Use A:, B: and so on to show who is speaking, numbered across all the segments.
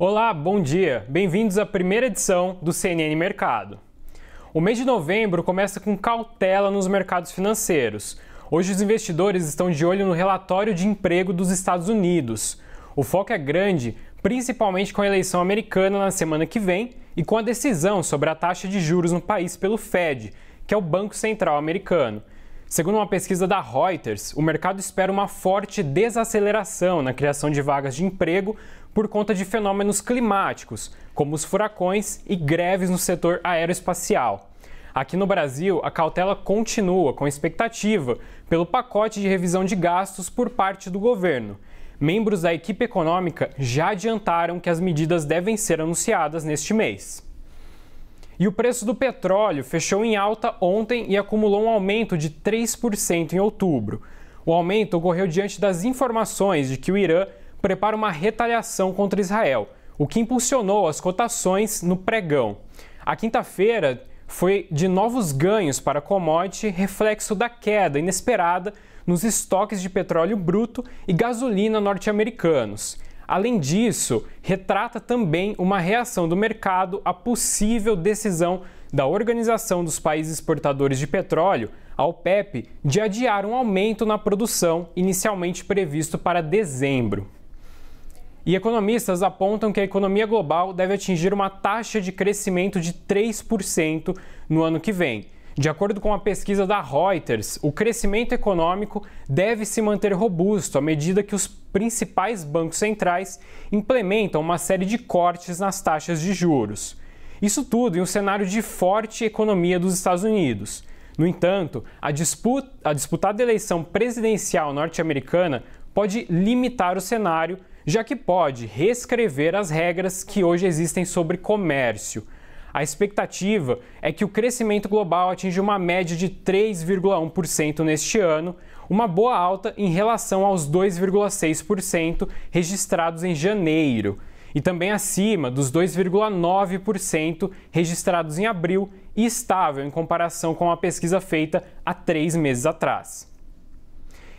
A: Olá, bom dia. Bem-vindos à primeira edição do CNN Mercado. O mês de novembro começa com cautela nos mercados financeiros. Hoje os investidores estão de olho no relatório de emprego dos Estados Unidos. O foco é grande, principalmente com a eleição americana na semana que vem e com a decisão sobre a taxa de juros no país pelo Fed, que é o Banco Central Americano. Segundo uma pesquisa da Reuters, o mercado espera uma forte desaceleração na criação de vagas de emprego por conta de fenômenos climáticos, como os furacões e greves no setor aeroespacial. Aqui no Brasil, a cautela continua com expectativa pelo pacote de revisão de gastos por parte do governo. Membros da equipe econômica já adiantaram que as medidas devem ser anunciadas neste mês. E o preço do petróleo fechou em alta ontem e acumulou um aumento de 3% em outubro. O aumento ocorreu diante das informações de que o Irã prepara uma retaliação contra Israel, o que impulsionou as cotações no pregão. A quinta-feira foi de novos ganhos para a commodity, reflexo da queda inesperada nos estoques de petróleo bruto e gasolina norte-americanos. Além disso, retrata também uma reação do mercado à possível decisão da Organização dos Países Exportadores de Petróleo, a OPEP, de adiar um aumento na produção inicialmente previsto para dezembro. E economistas apontam que a economia global deve atingir uma taxa de crescimento de 3% no ano que vem de acordo com a pesquisa da Reuters, o crescimento econômico deve se manter robusto à medida que os principais bancos centrais implementam uma série de cortes nas taxas de juros. Isso tudo em um cenário de forte economia dos Estados Unidos. No entanto, a, disputa, a disputada eleição presidencial norte-americana pode limitar o cenário, já que pode reescrever as regras que hoje existem sobre comércio. A expectativa é que o crescimento global atinja uma média de 3,1% neste ano, uma boa alta em relação aos 2,6% registrados em janeiro e também acima dos 2,9% registrados em abril e estável em comparação com a pesquisa feita há três meses atrás.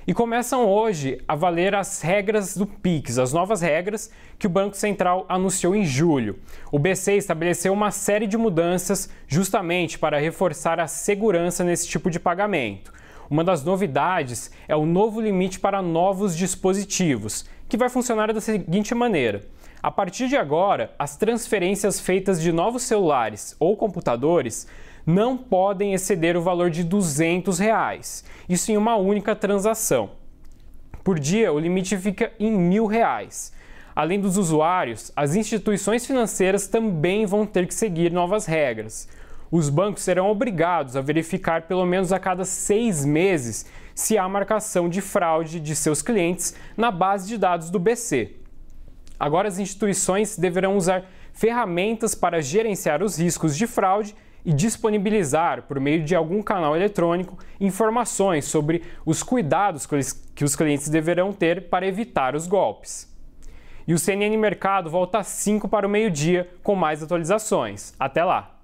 A: E começam hoje a valer as regras do PIX, as novas regras que o Banco Central anunciou em julho. O BC estabeleceu uma série de mudanças justamente para reforçar a segurança nesse tipo de pagamento. Uma das novidades é o novo limite para novos dispositivos, que vai funcionar da seguinte maneira. A partir de agora, as transferências feitas de novos celulares ou computadores não podem exceder o valor de R$ 200, reais, isso em uma única transação. Por dia, o limite fica em R$ reais. Além dos usuários, as instituições financeiras também vão ter que seguir novas regras. Os bancos serão obrigados a verificar pelo menos a cada seis meses se há marcação de fraude de seus clientes na base de dados do BC. Agora, as instituições deverão usar ferramentas para gerenciar os riscos de fraude e disponibilizar, por meio de algum canal eletrônico, informações sobre os cuidados que os clientes deverão ter para evitar os golpes. E o CNN Mercado volta às 5 para o meio-dia com mais atualizações. Até lá!